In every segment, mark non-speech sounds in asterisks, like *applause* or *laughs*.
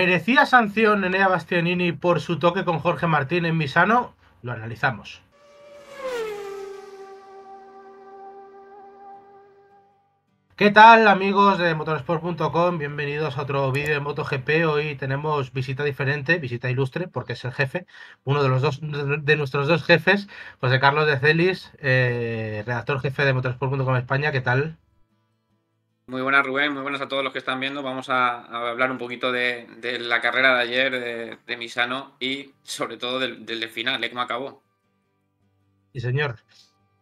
¿Merecía sanción Enea Bastianini por su toque con Jorge Martín en Misano? Lo analizamos. ¿Qué tal amigos de motoresport.com? Bienvenidos a otro vídeo de MotoGP. Hoy tenemos visita diferente, visita ilustre, porque es el jefe, uno de los dos de nuestros dos jefes, José Carlos de Celis, eh, redactor jefe de motorsport.com España. ¿Qué tal? Muy buenas, Rubén. Muy buenas a todos los que están viendo. Vamos a, hablar un poquito de, la carrera de ayer de, Misano y sobre todo del, del final, de cómo acabó. Sí, señor.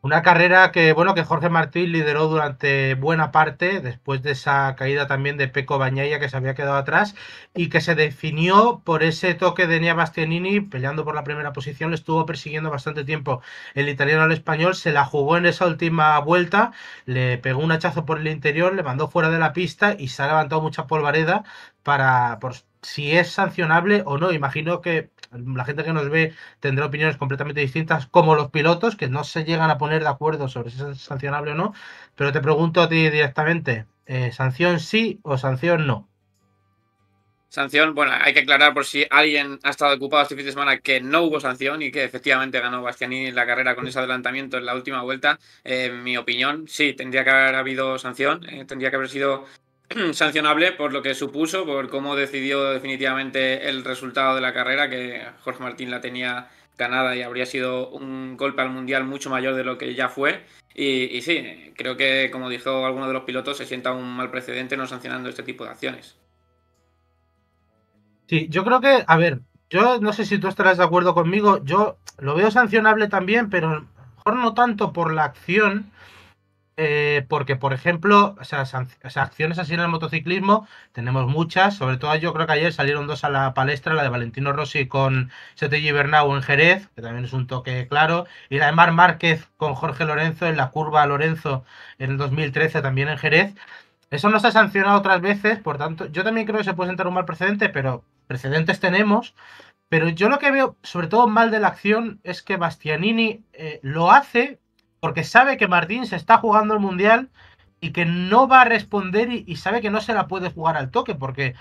Una carrera que, bueno, que Jorge Martín lideró durante buena parte, después de esa caída también de Peco Bañaya que se había quedado atrás y que se definió por ese toque de Nia Bastianini peleando por la primera posición, le estuvo persiguiendo bastante tiempo el italiano al español, se la jugó en esa última vuelta, le pegó un hachazo por el interior, le mandó fuera de la pista y se ha levantado mucha polvareda para, por, si es sancionable o no. Imagino que la gente que nos ve tendrá opiniones completamente distintas, como los pilotos, que no se llegan a poner de acuerdo sobre si es sancionable o no. Pero te pregunto a ti directamente, eh, ¿sanción sí o sanción no? Sanción, bueno, hay que aclarar por si alguien ha estado ocupado este fin de semana que no hubo sanción y que efectivamente ganó Bastianini la carrera con ese adelantamiento en la última vuelta. en eh, mi opinión, sí, tendría que haber habido sanción, eh, tendría que haber sido *clears throat* sancionable por lo que supuso, por cómo decidió definitivamente el resultado de la carrera, que Jorge Martín la tenía ganada y habría sido un golpe al Mundial mucho mayor de lo que ya fue. Y, sí, creo que, como dijo alguno de los pilotos, se sienta un mal precedente no sancionando este tipo de acciones. Sí, yo creo que, a ver, yo no sé si tú estarás de acuerdo conmigo, yo lo veo sancionable también, pero mejor no tanto por la acción, eh, porque, por ejemplo, o acciones así en el motociclismo tenemos muchas, sobre todo yo creo que ayer salieron dos a la palestra, la de Valentino Rossi con Sete Bernau en Jerez, que también es un toque claro, y la de Mar Márquez con Jorge Lorenzo en la curva Lorenzo en el 2013 también en Jerez. Eso no se ha sancionado otras veces, por tanto, yo también creo que se puede sentar un mal precedente, pero precedentes tenemos. Pero yo lo que veo, sobre todo mal de la acción, es que Bastianini eh, lo hace, porque sabe que Martín se está jugando el Mundial y que no va a responder y, sabe que no se la puede jugar al toque, porque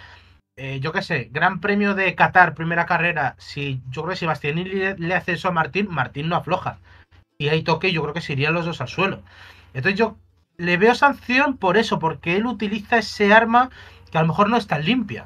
eh, yo qué sé, Gran Premio de Qatar, primera carrera, si yo creo que si Bastien le, le, hace eso a Martín, Martín no afloja. Y hay toque, yo creo que se irían los dos al suelo. Entonces yo le veo sanción por eso, porque él utiliza ese arma que a lo mejor no está limpia.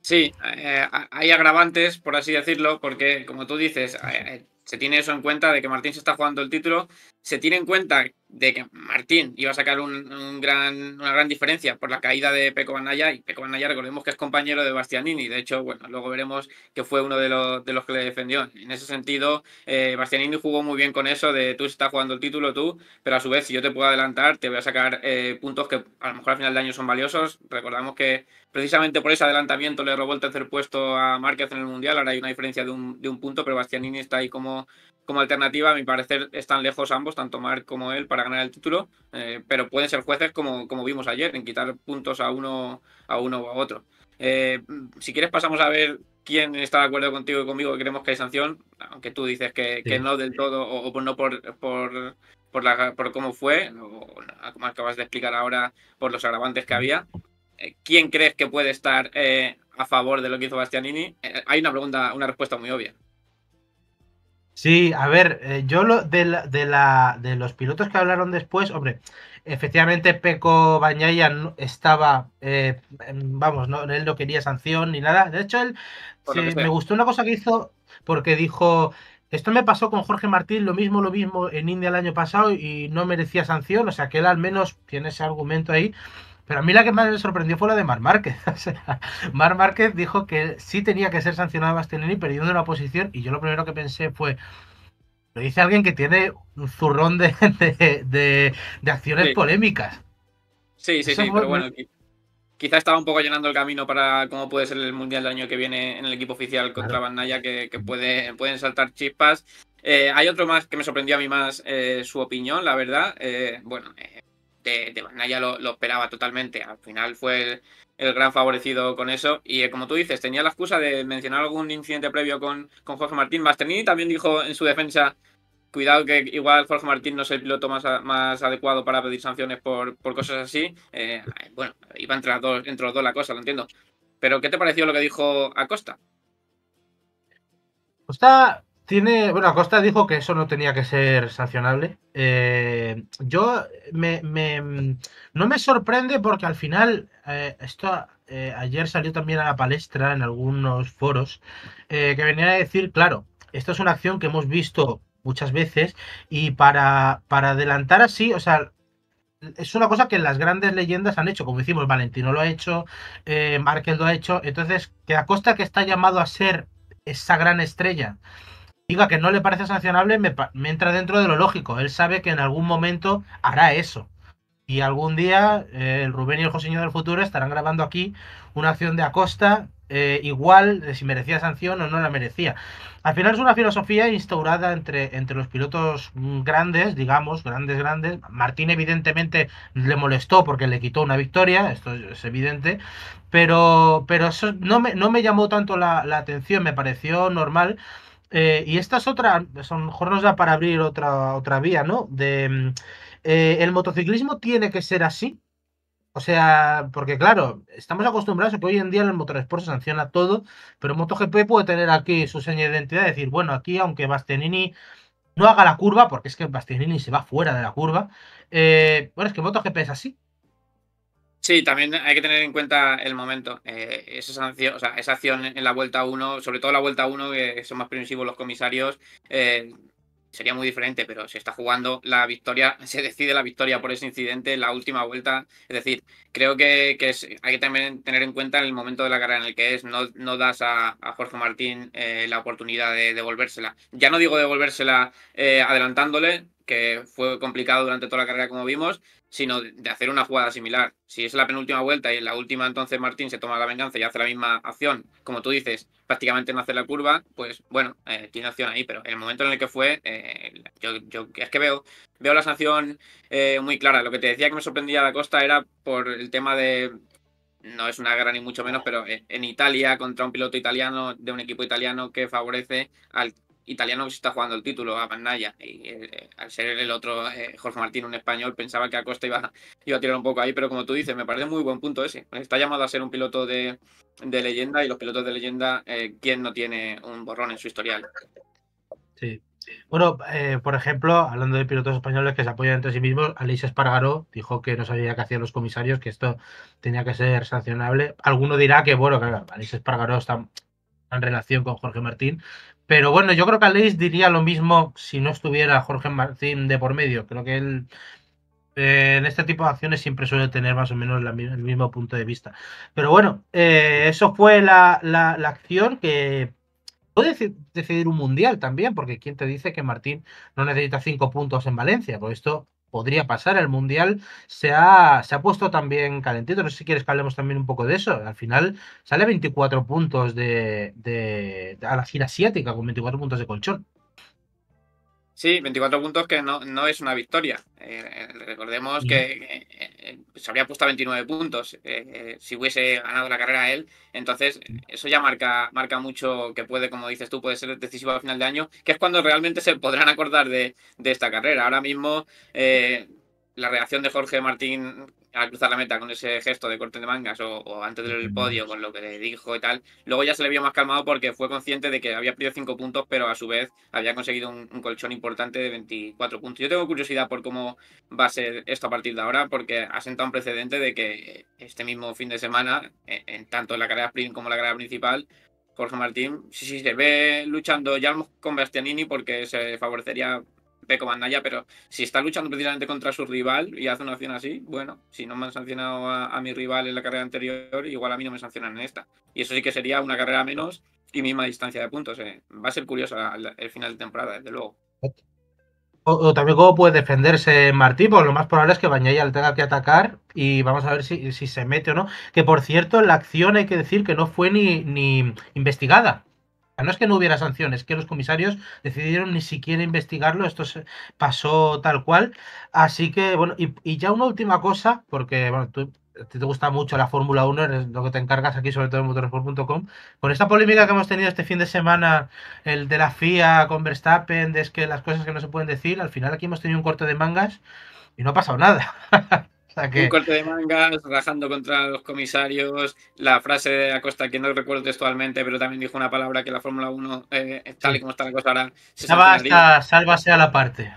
Sí, eh, hay agravantes, por así decirlo, porque como tú dices, eh, se tiene eso en cuenta de que Martín se está jugando el título se tiene en cuenta de que Martín iba a sacar un, gran, una gran diferencia por la caída de Peco Banaya y Peco Banaya recordemos que es compañero de Bastianini, de hecho, bueno, luego veremos que fue uno de los, de los que le defendió. En ese sentido, eh, Bastianini jugó muy bien con eso de tú estás jugando el título tú, pero a su vez si yo te puedo adelantar te voy a sacar eh, puntos que a lo mejor al final de año son valiosos. Recordamos que precisamente por ese adelantamiento le robó el tercer puesto a Márquez en el Mundial, ahora hay una diferencia de un, punto, pero Bastianini está ahí como, como alternativa, a mi parecer están lejos ambos tanto Mark como él, para ganar el título, eh, pero pueden ser jueces como, como vimos ayer, en quitar puntos a uno, a uno o a otro. Eh, si quieres pasamos a ver quién está de acuerdo contigo y conmigo que creemos que hay sanción, aunque tú dices que, no del todo o, no por, por, la, por cómo fue, como acabas de explicar ahora, por los agravantes que había. Eh, ¿Quién crees que puede estar a favor de lo que hizo Bastianini? hay una pregunta, una respuesta muy obvia. Sí, a ver, eh, yo lo, de, la, de, la, de, los pilotos que hablaron después, hombre, efectivamente Peco Bañaya estaba, eh, vamos, no, él no quería sanción ni nada. De hecho, él me gustó una cosa que hizo porque dijo, esto me pasó con Jorge Martín, lo mismo, lo mismo en India el año pasado y no merecía sanción, o sea que él al menos tiene ese argumento ahí. Pero a mí la que más me sorprendió fue la de Mar Márquez. *laughs* Mar Márquez dijo que sí tenía que ser sancionado Bastianini perdiendo la posición y yo lo primero que pensé fue, lo dice alguien que tiene un zurrón de, *laughs* de, de, acciones polémicas. Sí, sí, sí, pero bueno, quizá estaba un poco llenando el camino para cómo puede ser el Mundial del año que viene en el equipo oficial contra Van que, que puede, pueden saltar chispas. Eh, hay otro más que me sorprendió a mí más eh, su opinión, la verdad. Eh, bueno, de, lo, esperaba totalmente. Al final fue el, gran favorecido con eso. Y eh, como tú dices, tenía la excusa de mencionar algún incidente previo con, con Jorge Martín. Bastenini también dijo en su defensa cuidado que igual Jorge Martín no es el piloto más, más adecuado para pedir sanciones por, por cosas así. Eh, eh, bueno, iba entre, dos, entre los dos la cosa, lo entiendo. Pero ¿qué te pareció lo que dijo Acosta? Acosta tiene, bueno, Acosta dijo que eso no tenía que ser sancionable. Eh, yo me, no me sorprende porque al final, eh, esto eh, ayer salió también a la palestra en algunos foros, que venía a decir, claro, esto es una acción que hemos visto muchas veces y para, para adelantar así, o sea, es una cosa que las grandes leyendas han hecho, como decimos, Valentino lo ha hecho, Markel lo ha hecho, entonces que Acosta que está llamado a ser esa gran estrella diga que no le parece sancionable, me, entra dentro de lo lógico. Él sabe que en algún momento hará eso. Y algún día eh, el Rubén y el Joseño del futuro estarán grabando aquí una acción de Acosta eh, igual de si merecía sanción o no la merecía. Al final es una filosofía instaurada entre, entre los pilotos mm, grandes, digamos, grandes, grandes. Martín evidentemente le molestó porque le quitó una victoria, esto es evidente, pero, pero eso no me, no me llamó tanto la atención, me pareció normal eh, y esta es otra, mejor nos da para abrir otra, otra vía, ¿no? De, mm, eh, ¿El motociclismo tiene que ser así? O sea, porque claro, estamos acostumbrados a que hoy en día el motoresport se sanciona todo, pero MotoGP puede tener aquí su seña de identidad, decir, bueno, aquí aunque Bastianini no haga la curva, porque es que Bastianini se va fuera de la curva, eh, bueno, es que MotoGP es así, Sí, también hay que tener en cuenta el momento. Eh, esa, esa acción en la vuelta 1, sobre todo la vuelta 1, que son más permisivos los comisarios, eh, sería muy diferente, pero se está jugando la victoria, *laughs* se decide la victoria por ese incidente en la última vuelta. Es decir, creo que, hay que también tener en cuenta el momento de la carrera en el que es, no, das a, Jorge Martín eh, la oportunidad de devolvérsela. Ya no digo devolvérsela adelantándole, que fue complicado durante toda la carrera como vimos, sino de hacer una jugada similar. Si es la penúltima vuelta y en la última entonces Martín se toma la venganza y hace la misma acción, como tú dices, prácticamente no hace la curva, pues bueno, eh, tiene acción ahí, pero en el momento en el que fue, eh, yo, es que veo, veo la sanción eh, muy clara. Lo que te decía que me sorprendía la costa era por el tema de, no es una guerra ni mucho menos, pero en Italia contra un piloto italiano de un equipo italiano que favorece al italiano que está jugando el título a Magnaya. Y eh, al ser el otro eh, Jorge Martín un español, pensaba que Acosta iba, iba a tirar un poco ahí, pero como tú dices, me parece muy buen punto ese. Está llamado a ser un piloto de, de leyenda y los pilotos de leyenda, eh, ¿quién no tiene un borrón en su historial? Sí. Bueno, por ejemplo, hablando de pilotos españoles que se apoyan entre sí mismos, Alice Espargaró dijo que no sabía qué hacían los comisarios, que esto tenía que ser sancionable. Alguno dirá que, bueno, claro, Alice Espargaró está en relación con Jorge Martín, pero bueno, yo creo que Aleix diría lo mismo si no estuviera Jorge Martín de por medio. Creo que él eh, en este tipo de acciones siempre suele tener más o menos el mismo punto de vista. Pero bueno, eh, eso fue la, la acción que puede decidir un mundial también, porque quién te dice que Martín no necesita cinco puntos en Valencia, por pues esto podría pasar el Mundial, se ha, se ha puesto también calentito. No sé si quieres que hablemos también un poco de eso. Al final sale 24 puntos de, de a la gira asiática con 24 puntos de colchón. Sí, 24 puntos que no, no es una victoria. Eh, eh, recordemos que habría puesto a 29 puntos eh, eh, si hubiese ganado la carrera él. Entonces, eso ya marca, marca mucho que puede, como dices tú, puede ser decisivo al final de año, que es cuando realmente se podrán acordar de, esta carrera. Ahora mismo, eh, la reacción de Jorge Martín al cruzar la meta con ese gesto de corte de mangas o, antes del podio con lo que le dijo y tal. Luego ya se le vio más calmado porque fue consciente de que había perdido cinco puntos, pero a su vez había conseguido un, colchón importante de 24 puntos. Yo tengo curiosidad por cómo va a ser esto a partir de ahora porque ha sentado un precedente de que este mismo fin de semana, e, en, tanto en la carrera sprint como la carrera principal, Jorge Martín, sí sí se ve luchando ya con Bastianini porque se favorecería Peco ya, pero si está luchando precisamente contra su rival y hace una acción así, bueno, si no me han sancionado a, mi rival en la carrera anterior, igual a mí no me sancionan en esta. Y eso sí que sería una carrera menos y misma distancia de puntos. Eh. Va a ser curioso el, final de temporada, desde luego. O, también cómo puede defenderse Martí, porque lo más probable es que Bañaya le tenga que atacar y vamos a ver si, se mete o no. Que por cierto, la acción hay que decir que no fue ni investigada. No es que no hubiera sanciones, que los comisarios decidieron ni siquiera investigarlo, esto pasó tal cual. Así que, bueno, y, ya una última cosa, porque, bueno, tú te gusta mucho la Fórmula 1, es lo que te encargas aquí, sobre todo en motorsport.com. Con esta polémica que hemos tenido este fin de semana, el de la FIA con Verstappen, de es que las cosas que no se pueden decir, al final aquí hemos tenido un corte de mangas y no ha pasado nada. *laughs* Un corte de mangas, rajando contra los comisarios, la frase de Acosta, que no recuerdo textualmente, pero también dijo una palabra que la Fórmula 1, eh, tal y como está la cosa ahora, se hasta sálvase a la parte.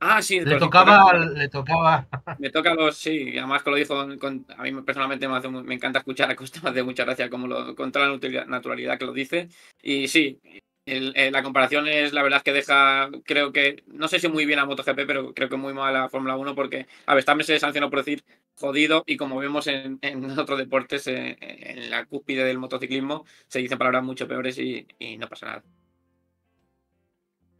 Ah, sí. Le tocaba, le tocaba. Me toca los, sí, además que lo dijo, a mí personalmente me, encanta escuchar a Acosta, me hace mucha gracia como lo, con la naturalidad que lo dice. Y sí, eh, la comparación es la verdad que deja, creo que, no sé si muy bien a MotoGP, pero creo que muy mal a Fórmula 1 porque a Verstappen se sancionó por decir jodido y como vemos en, en *laughs* otros deportes, eh, en, la cúspide del motociclismo, se dicen palabras mucho peores y, no pasa nada.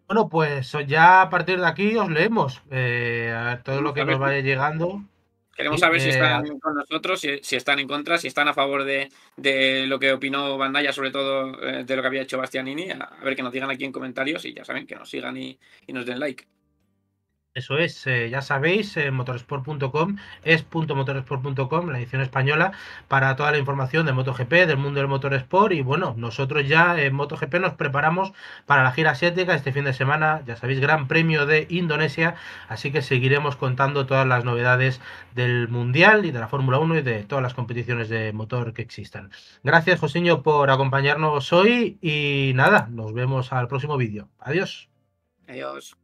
Bueno, pues ya a partir de aquí os leemos eh, todo lo que nos vaya llegando. Queremos saber si eh, están con nosotros, si, están en contra, si están a favor de, lo que opinó Bandaya, sobre todo eh, de lo que había hecho Bastianini. A ver que nos digan aquí en comentarios y ya saben que nos sigan y nos den like. Eso es, eh, ya sabéis, motoresport.com eh, motorsport.com es la edición española, para toda la información de MotoGP, del mundo del motorsport. Y bueno, nosotros ya en MotoGP nos preparamos para la gira asiática este fin de semana, ya sabéis, Gran Premio de Indonesia. Así que seguiremos contando todas las novedades del Mundial y de la Fórmula 1 y de todas las competiciones de motor que existan. Gracias, Josiño, por acompañarnos hoy. Y nada, nos vemos al próximo vídeo. Adiós. Adiós.